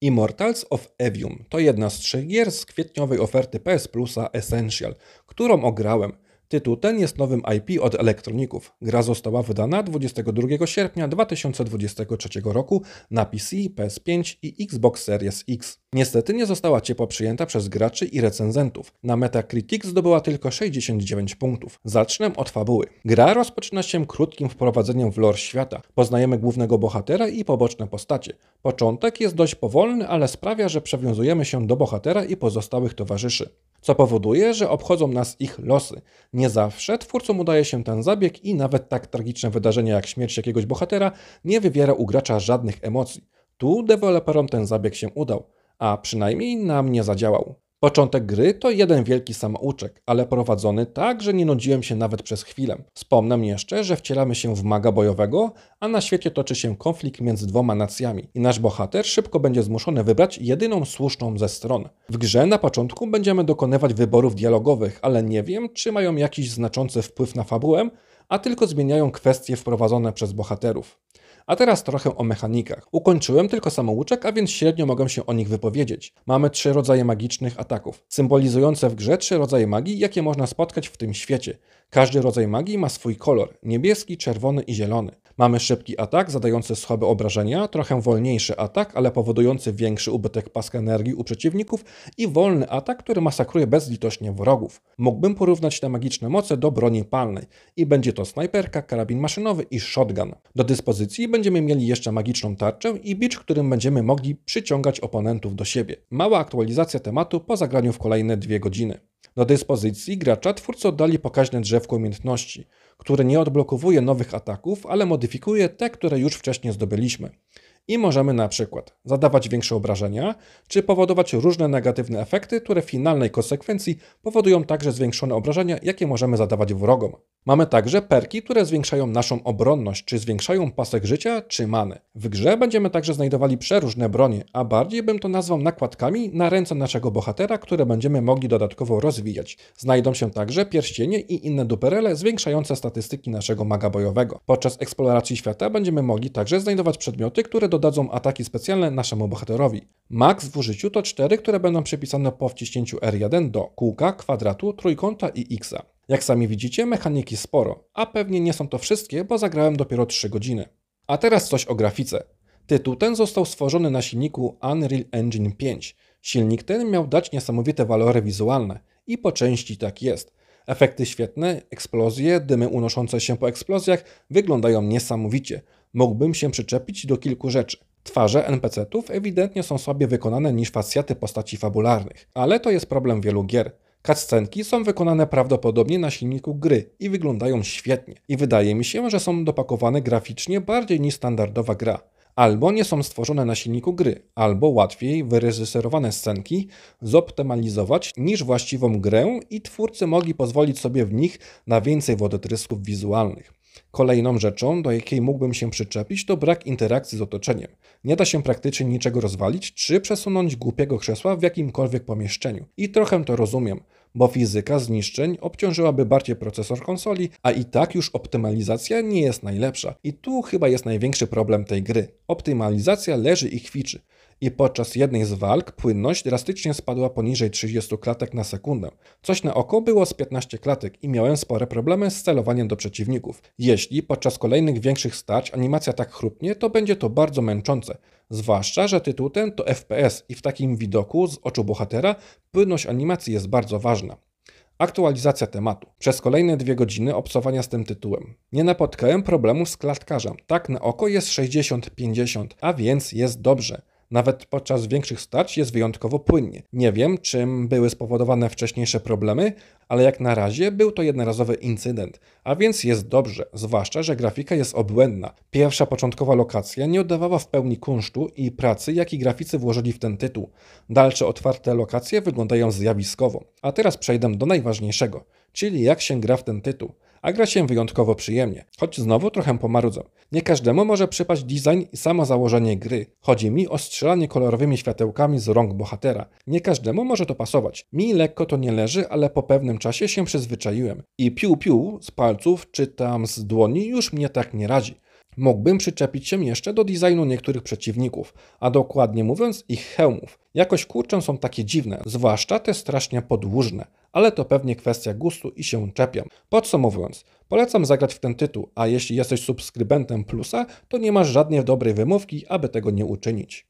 Immortals of Evium to jedna z trzech gier z kwietniowej oferty PS Plusa Essential, którą ograłem – Tytuł ten jest nowym IP od elektroników. Gra została wydana 22 sierpnia 2023 roku na PC, PS5 i Xbox Series X. Niestety nie została ciepło przyjęta przez graczy i recenzentów. Na Metacritic zdobyła tylko 69 punktów. Zacznę od fabuły. Gra rozpoczyna się krótkim wprowadzeniem w lore świata. Poznajemy głównego bohatera i poboczne postacie. Początek jest dość powolny, ale sprawia, że przewiązujemy się do bohatera i pozostałych towarzyszy co powoduje, że obchodzą nas ich losy. Nie zawsze twórcom udaje się ten zabieg i nawet tak tragiczne wydarzenie jak śmierć jakiegoś bohatera nie wywiera u gracza żadnych emocji. Tu deweloperom ten zabieg się udał, a przynajmniej nam nie zadziałał. Początek gry to jeden wielki samouczek, ale prowadzony tak, że nie nudziłem się nawet przez chwilę. Wspomnę jeszcze, że wcielamy się w maga bojowego, a na świecie toczy się konflikt między dwoma nacjami i nasz bohater szybko będzie zmuszony wybrać jedyną słuszną ze stron. W grze na początku będziemy dokonywać wyborów dialogowych, ale nie wiem, czy mają jakiś znaczący wpływ na fabułę, a tylko zmieniają kwestie wprowadzone przez bohaterów. A teraz trochę o mechanikach. Ukończyłem tylko samouczek, a więc średnio mogę się o nich wypowiedzieć. Mamy trzy rodzaje magicznych ataków, symbolizujące w grze trzy rodzaje magii, jakie można spotkać w tym świecie. Każdy rodzaj magii ma swój kolor: niebieski, czerwony i zielony. Mamy szybki atak zadający słabe obrażenia, trochę wolniejszy atak, ale powodujący większy ubytek paska energii u przeciwników i wolny atak, który masakruje bezlitośnie wrogów. Mógłbym porównać te magiczne moce do broni palnej i będzie to snajperka, karabin maszynowy i shotgun. Do dyspozycji będziemy mieli jeszcze magiczną tarczę i bicz, którym będziemy mogli przyciągać oponentów do siebie. Mała aktualizacja tematu po zagraniu w kolejne dwie godziny. Do dyspozycji gracza twórcy oddali pokaźne drzewko umiejętności, które nie odblokowuje nowych ataków, ale modyfikuje te, które już wcześniej zdobyliśmy i możemy na przykład zadawać większe obrażenia, czy powodować różne negatywne efekty, które w finalnej konsekwencji powodują także zwiększone obrażenia, jakie możemy zadawać wrogom. Mamy także perki, które zwiększają naszą obronność, czy zwiększają pasek życia, czy many. W grze będziemy także znajdowali przeróżne bronie, a bardziej bym to nazwał nakładkami na ręce naszego bohatera, które będziemy mogli dodatkowo rozwijać. Znajdą się także pierścienie i inne duperele zwiększające statystyki naszego maga bojowego. Podczas eksploracji świata będziemy mogli także znajdować przedmioty, które do Dodadzą dadzą ataki specjalne naszemu bohaterowi. Max w użyciu to cztery, które będą przypisane po wciśnięciu R1 do kółka, kwadratu, trójkąta i Xa. Jak sami widzicie, mechaniki sporo, a pewnie nie są to wszystkie, bo zagrałem dopiero 3 godziny. A teraz coś o grafice. Tytuł ten został stworzony na silniku Unreal Engine 5. Silnik ten miał dać niesamowite walory wizualne i po części tak jest. Efekty świetne, eksplozje, dymy unoszące się po eksplozjach wyglądają niesamowicie. Mógłbym się przyczepić do kilku rzeczy. Twarze npc ów ewidentnie są słabiej wykonane niż facjaty postaci fabularnych, ale to jest problem wielu gier. Cutscenki są wykonane prawdopodobnie na silniku gry i wyglądają świetnie. I wydaje mi się, że są dopakowane graficznie bardziej niż standardowa gra. Albo nie są stworzone na silniku gry, albo łatwiej wyreżyserowane scenki zoptymalizować niż właściwą grę i twórcy mogli pozwolić sobie w nich na więcej wodotrysków wizualnych. Kolejną rzeczą, do jakiej mógłbym się przyczepić, to brak interakcji z otoczeniem. Nie da się praktycznie niczego rozwalić czy przesunąć głupiego krzesła w jakimkolwiek pomieszczeniu. I trochę to rozumiem, bo fizyka zniszczeń obciążyłaby bardziej procesor konsoli, a i tak już optymalizacja nie jest najlepsza. I tu chyba jest największy problem tej gry. Optymalizacja leży i kwiczy i podczas jednej z walk płynność drastycznie spadła poniżej 30 klatek na sekundę. Coś na oko było z 15 klatek i miałem spore problemy z celowaniem do przeciwników. Jeśli podczas kolejnych większych starć animacja tak chrupnie, to będzie to bardzo męczące. Zwłaszcza, że tytuł ten to FPS i w takim widoku z oczu bohatera płynność animacji jest bardzo ważna. Aktualizacja tematu. Przez kolejne dwie godziny obcowania z tym tytułem. Nie napotkałem problemu z klatkarzem. Tak na oko jest 60-50, a więc jest dobrze. Nawet podczas większych starć jest wyjątkowo płynnie. Nie wiem, czym były spowodowane wcześniejsze problemy, ale jak na razie był to jednorazowy incydent, a więc jest dobrze, zwłaszcza, że grafika jest obłędna. Pierwsza początkowa lokacja nie oddawała w pełni kunsztu i pracy, jaki graficy włożyli w ten tytuł. Dalsze otwarte lokacje wyglądają zjawiskowo. A teraz przejdę do najważniejszego, czyli jak się gra w ten tytuł a gra się wyjątkowo przyjemnie. Choć znowu trochę pomarudzą. Nie każdemu może przypaść design i samo założenie gry. Chodzi mi o strzelanie kolorowymi światełkami z rąk bohatera. Nie każdemu może to pasować. Mi lekko to nie leży, ale po pewnym czasie się przyzwyczaiłem. I piu-piu z palców czy tam z dłoni już mnie tak nie radzi. Mógłbym przyczepić się jeszcze do designu niektórych przeciwników, a dokładnie mówiąc ich hełmów. Jakoś kurczę są takie dziwne, zwłaszcza te strasznie podłużne ale to pewnie kwestia gustu i się czepiam. Podsumowując, polecam zagrać w ten tytuł, a jeśli jesteś subskrybentem Plusa, to nie masz żadnej dobrej wymówki, aby tego nie uczynić.